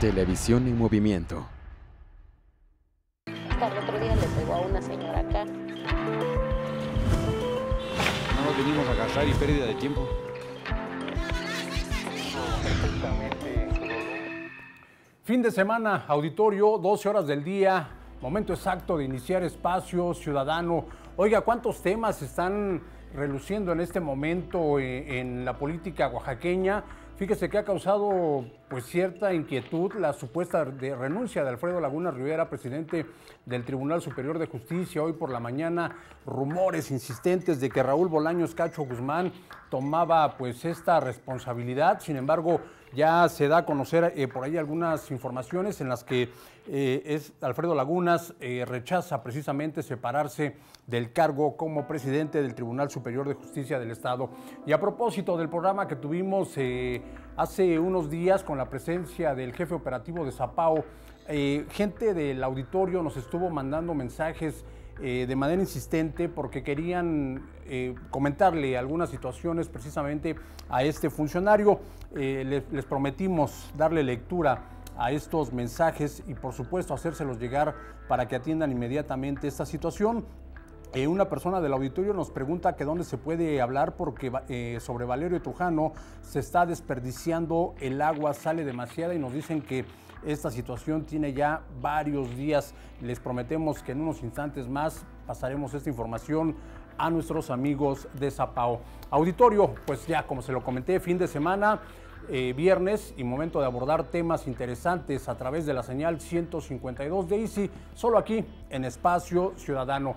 Televisión en movimiento. una No nos venimos a gastar y pérdida de tiempo. Fin de semana, auditorio, 12 horas del día, momento exacto de iniciar espacio ciudadano. Oiga, ¿cuántos temas están reluciendo en este momento eh, en la política oaxaqueña? Fíjese que ha causado pues cierta inquietud la supuesta de renuncia de Alfredo Laguna Rivera, presidente del Tribunal Superior de Justicia. Hoy por la mañana rumores insistentes de que Raúl Bolaños Cacho Guzmán tomaba pues esta responsabilidad. Sin embargo, ya se da a conocer eh, por ahí algunas informaciones en las que eh, es Alfredo Lagunas eh, rechaza precisamente separarse del cargo como presidente del Tribunal Superior de Justicia del Estado. Y a propósito del programa que tuvimos Hace unos días, con la presencia del jefe operativo de Zapao, eh, gente del auditorio nos estuvo mandando mensajes eh, de manera insistente porque querían eh, comentarle algunas situaciones precisamente a este funcionario. les, les, prometimos darle lectura a estos mensajes y por supuesto hacérselos llegar para que atiendan inmediatamente esta situación una persona del auditorio nos pregunta que dónde se puede hablar porque eh, sobre Valerio Tujano se está desperdiciando, el agua sale demasiada y nos dicen que esta situación tiene ya varios días. Les prometemos que en unos instantes más pasaremos esta información a nuestros amigos de Zapao. Auditorio, pues ya como se lo comenté, fin de semana. Eh, viernes y momento de abordar temas interesantes a través de la señal 152 de ICI, solo aquí en Espacio Ciudadano.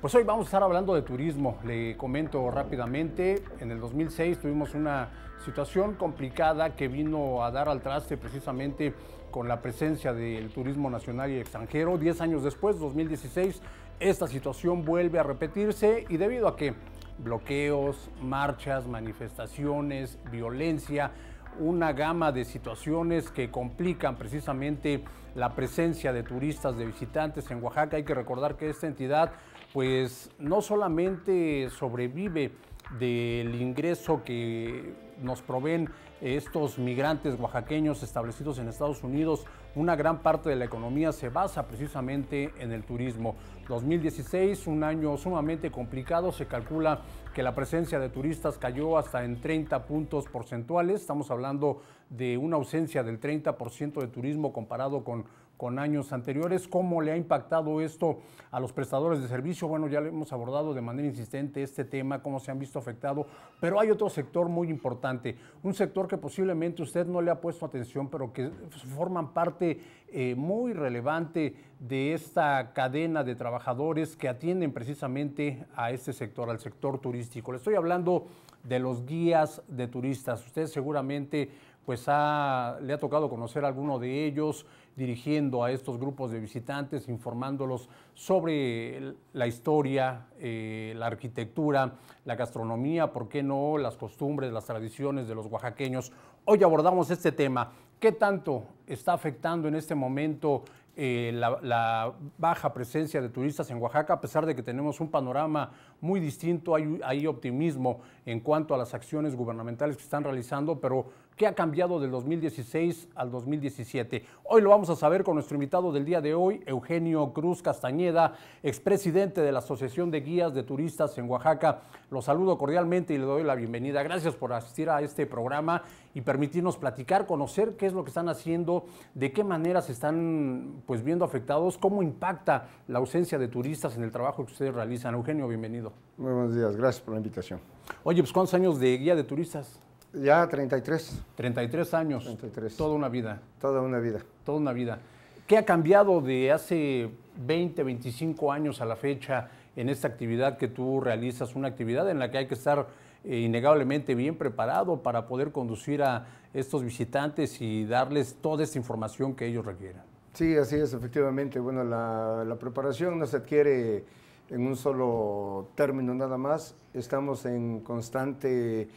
Pues hoy vamos a estar hablando de turismo. Le comento rápidamente, en el 2006 tuvimos una situación complicada que vino a dar al traste precisamente con la presencia del turismo nacional y extranjero. Diez años después, 2016, esta situación vuelve a repetirse y debido a que bloqueos, marchas, manifestaciones, violencia, una gama de situaciones que complican precisamente la presencia de turistas, de visitantes en Oaxaca. Hay que recordar que esta entidad pues no solamente sobrevive del ingreso que nos proveen estos migrantes oaxaqueños establecidos en Estados Unidos una gran parte de la economía se basa precisamente en el turismo. 2016, un año sumamente complicado, se calcula que la presencia de turistas cayó hasta en 30 puntos porcentuales, estamos hablando de una ausencia del 30% de turismo comparado con con años anteriores. ¿Cómo le ha impactado esto a los prestadores de servicio? Bueno, ya lo hemos abordado de manera insistente este tema, cómo se han visto afectados, pero hay otro sector muy importante, un sector que posiblemente usted no le ha puesto atención, pero que forman parte eh, muy relevante de esta cadena de trabajadores que atienden precisamente a este sector, al sector turístico. Le estoy hablando de los guías de turistas. Usted seguramente pues le ha tocado conocer a alguno de ellos, dirigiendo a estos grupos de visitantes, informándolos sobre la historia, eh, la arquitectura, la gastronomía, por qué no, las costumbres, las tradiciones de los oaxaqueños. Hoy abordamos este tema. ¿Qué tanto está afectando en este momento eh, la, baja presencia de turistas en Oaxaca, a pesar de que tenemos un panorama muy distinto, hay, hay optimismo en cuanto a las acciones gubernamentales que están realizando, pero ¿Qué ha cambiado del 2016 al 2017? Hoy lo vamos a saber con nuestro invitado del día de hoy, Eugenio Cruz Castañeda, expresidente de la Asociación de Guías de Turistas en Oaxaca. Lo saludo cordialmente y le doy la bienvenida. Gracias por asistir a este programa y permitirnos platicar, conocer qué es lo que están haciendo, de qué manera se están pues, viendo afectados, cómo impacta la ausencia de turistas en el trabajo que ustedes realizan. Eugenio, bienvenido. Muy buenos días, gracias por la invitación. Oye, pues ¿cuántos años de guía de turistas? Ya 33. 33 años. 33. Toda una vida. Toda una vida. Toda una vida. ¿Qué ha cambiado de hace 20, 25 años a la fecha en esta actividad que tú realizas? Una actividad en la que hay que estar eh, innegablemente bien preparado para poder conducir a estos visitantes y darles toda esta información que ellos requieran. Sí, así es, efectivamente. Bueno, la preparación no se adquiere en un solo término nada más. Estamos en constante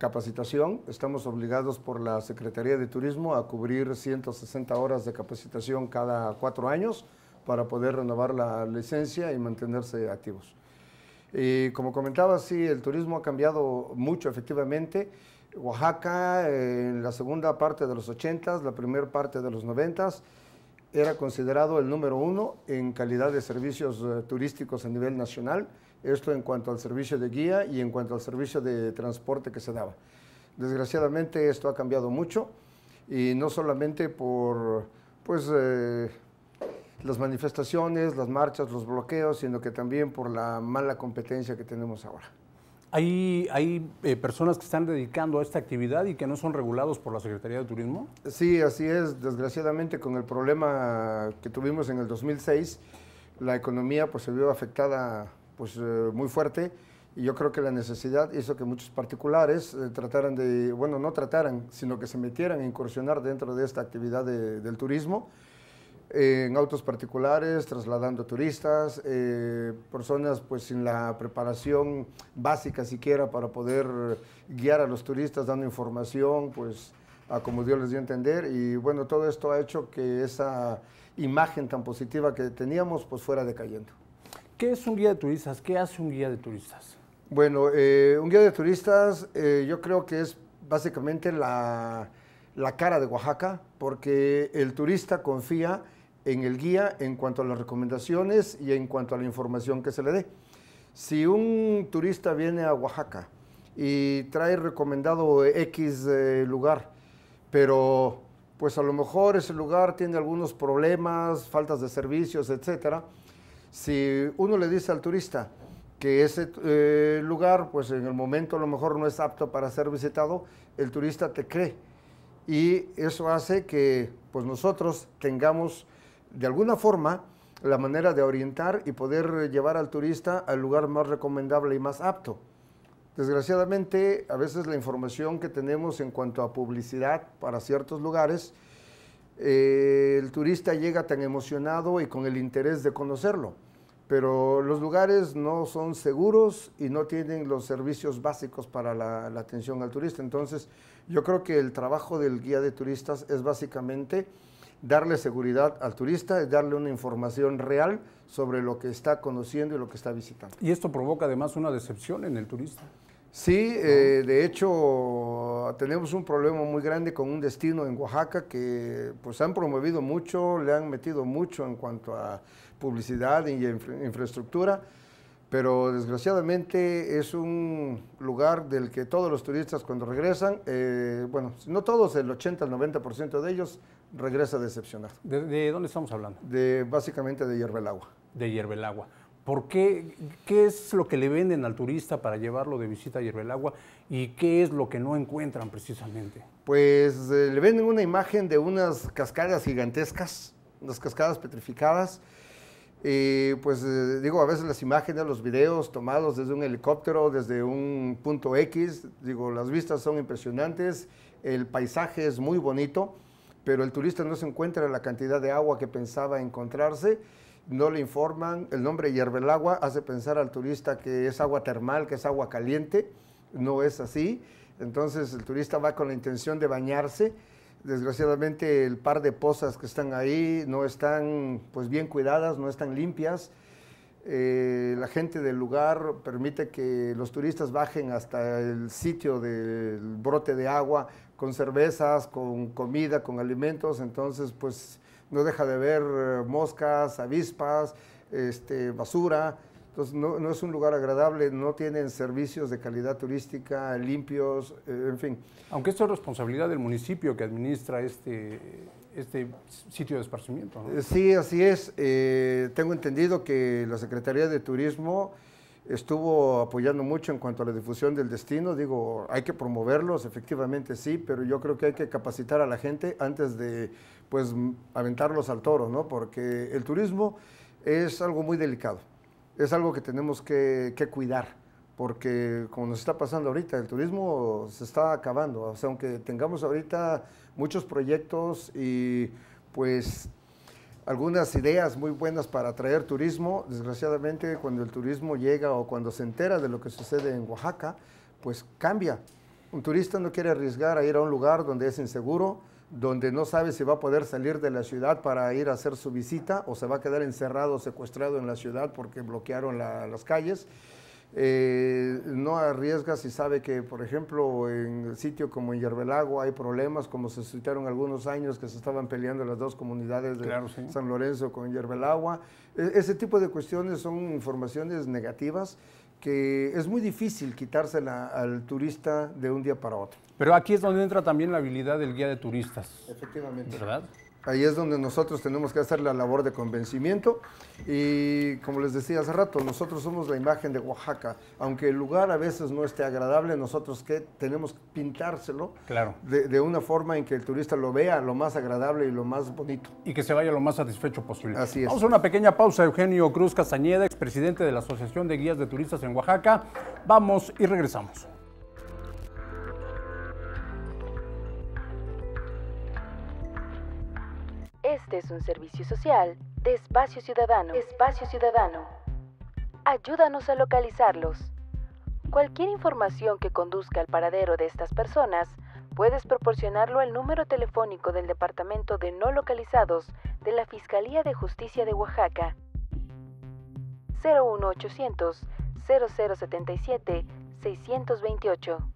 capacitación. Estamos obligados por la Secretaría de Turismo a cubrir 160 horas de capacitación cada cuatro años para poder renovar la licencia y mantenerse activos. Y como comentaba, sí, el turismo ha cambiado mucho efectivamente. Oaxaca, eh, en la segunda parte de los 80s, la primera parte de los 90s, era considerado el número uno en calidad de servicios eh, turísticos a nivel nacional esto en cuanto al servicio de guía y en cuanto al servicio de transporte que se daba. Desgraciadamente esto ha cambiado mucho y no solamente por pues, eh, las manifestaciones, las marchas, los bloqueos, sino que también por la mala competencia que tenemos ahora. ¿Hay, hay eh, personas que están dedicando a esta actividad y que no son regulados por la Secretaría de Turismo? Sí, así es. Desgraciadamente, con el problema que tuvimos en el 2006, la economía pues, se vio afectada pues, eh, muy fuerte y yo creo que la necesidad hizo que muchos particulares eh, trataran de, bueno, no trataran, sino que se metieran a incursionar dentro de esta actividad del turismo, eh, en autos particulares, trasladando turistas, personas pues sin la preparación básica siquiera para poder guiar a los turistas, dando información, pues a como Dios les dio a entender. Y bueno, todo esto ha hecho que esa imagen tan positiva que teníamos pues fuera decayendo. ¿Qué es un guía de turistas? ¿Qué hace un guía de turistas? Bueno, eh, un guía de turistas eh, yo creo que es básicamente la, cara de Oaxaca, porque el turista confía en el guía en cuanto a las recomendaciones y en cuanto a la información que se le dé. Si un turista viene a Oaxaca y trae recomendado X eh, lugar, pero pues a lo mejor ese lugar tiene algunos problemas, faltas de servicios, etcétera, si uno le dice al turista que ese eh, lugar, pues en el momento a lo mejor no es apto para ser visitado, el turista te cree. Y eso hace que pues nosotros tengamos de alguna forma la manera de orientar y poder llevar al turista al lugar más recomendable y más apto. Desgraciadamente, a veces la información que tenemos en cuanto a publicidad para ciertos lugares, eh, el turista llega tan emocionado y con el interés de conocerlo, pero los lugares no son seguros y no tienen los servicios básicos para la, la atención al turista. Entonces, yo creo que el trabajo del guía de turistas es básicamente darle seguridad al turista, darle una información real sobre lo que está conociendo y lo que está visitando. Y esto provoca además una decepción en el turista. Sí, eh, de hecho tenemos un problema muy grande con un destino en Oaxaca que pues han promovido mucho, le han metido mucho en cuanto a publicidad y infraestructura, pero desgraciadamente es un lugar del que todos los turistas cuando regresan, eh, bueno, no todos, el 80 al 90% de ellos regresa decepcionado. ¿De, dónde estamos hablando? De básicamente de Agua. De Agua. ¿Por qué? ¿Qué es lo que le venden al turista para llevarlo de visita a Agua y qué es lo que no encuentran precisamente? Pues eh, le venden una imagen de unas cascadas gigantescas, unas cascadas petrificadas. Eh, pues eh, digo, a veces las imágenes, los videos tomados desde un helicóptero, desde un punto X, digo, las vistas son impresionantes, el paisaje es muy bonito, pero el turista no se encuentra la cantidad de agua que pensaba encontrarse no le informan, el nombre Hierve el Agua hace pensar al turista que es agua termal, que es agua caliente, no es así, entonces el turista va con la intención de bañarse, desgraciadamente el par de pozas que están ahí no están pues bien cuidadas, no están limpias, eh, la gente del lugar permite que los turistas bajen hasta el sitio del brote de agua con cervezas, con comida, con alimentos, entonces pues no deja de ver eh, moscas, avispas, este, basura. Entonces no, es un lugar agradable, no tienen servicios de calidad turística, limpios, eh, en fin. Aunque esto es responsabilidad del municipio que administra este, este sitio de esparcimiento. ¿no? Eh, sí, así es. tengo entendido que la Secretaría de Turismo estuvo apoyando mucho en cuanto a la difusión del destino. Digo, hay que promoverlos, efectivamente sí, pero yo creo que hay que capacitar a la gente antes de pues aventarlos al toro, ¿no? Porque el turismo es algo muy delicado, es algo que tenemos que, cuidar, porque como nos está pasando ahorita, el turismo se está acabando, o sea, aunque tengamos ahorita muchos proyectos y pues algunas ideas muy buenas para atraer turismo. Desgraciadamente, cuando el turismo llega o cuando se entera de lo que sucede en Oaxaca, pues cambia. Un turista no quiere arriesgar a ir a un lugar donde es inseguro, donde no sabe si va a poder salir de la ciudad para ir a hacer su visita o se va a quedar encerrado, secuestrado en la ciudad porque bloquearon las calles. Eh, no arriesga si sabe que, por ejemplo, en sitio como en Yerbelago hay problemas, como se suscitaron algunos años que se estaban peleando las dos comunidades de San Lorenzo con Yerbelagua. E, ese tipo de cuestiones son informaciones negativas que es muy difícil quitársela al turista de un día para otro. Pero aquí es donde entra también la habilidad del guía de turistas. Efectivamente. ¿Verdad? Ahí es donde nosotros tenemos que hacer la labor de convencimiento y como les decía hace rato, nosotros somos la imagen de Oaxaca. Aunque el lugar a veces no esté agradable, nosotros que tenemos que pintárselo de, una forma en que el turista lo vea lo más agradable y lo más bonito. Y que se vaya lo más satisfecho posible. Así es. Vamos a una pequeña pausa. Eugenio Cruz Castañeda, expresidente de la Asociación de Guías de Turistas en Oaxaca. Vamos y regresamos. Este es un servicio social de Espacio Ciudadano. Espacio Ciudadano. Ayúdanos a localizarlos. Cualquier información que conduzca al paradero de estas personas, puedes proporcionarlo al número telefónico del Departamento de No Localizados de la Fiscalía de Justicia de Oaxaca. 01800 0077 628.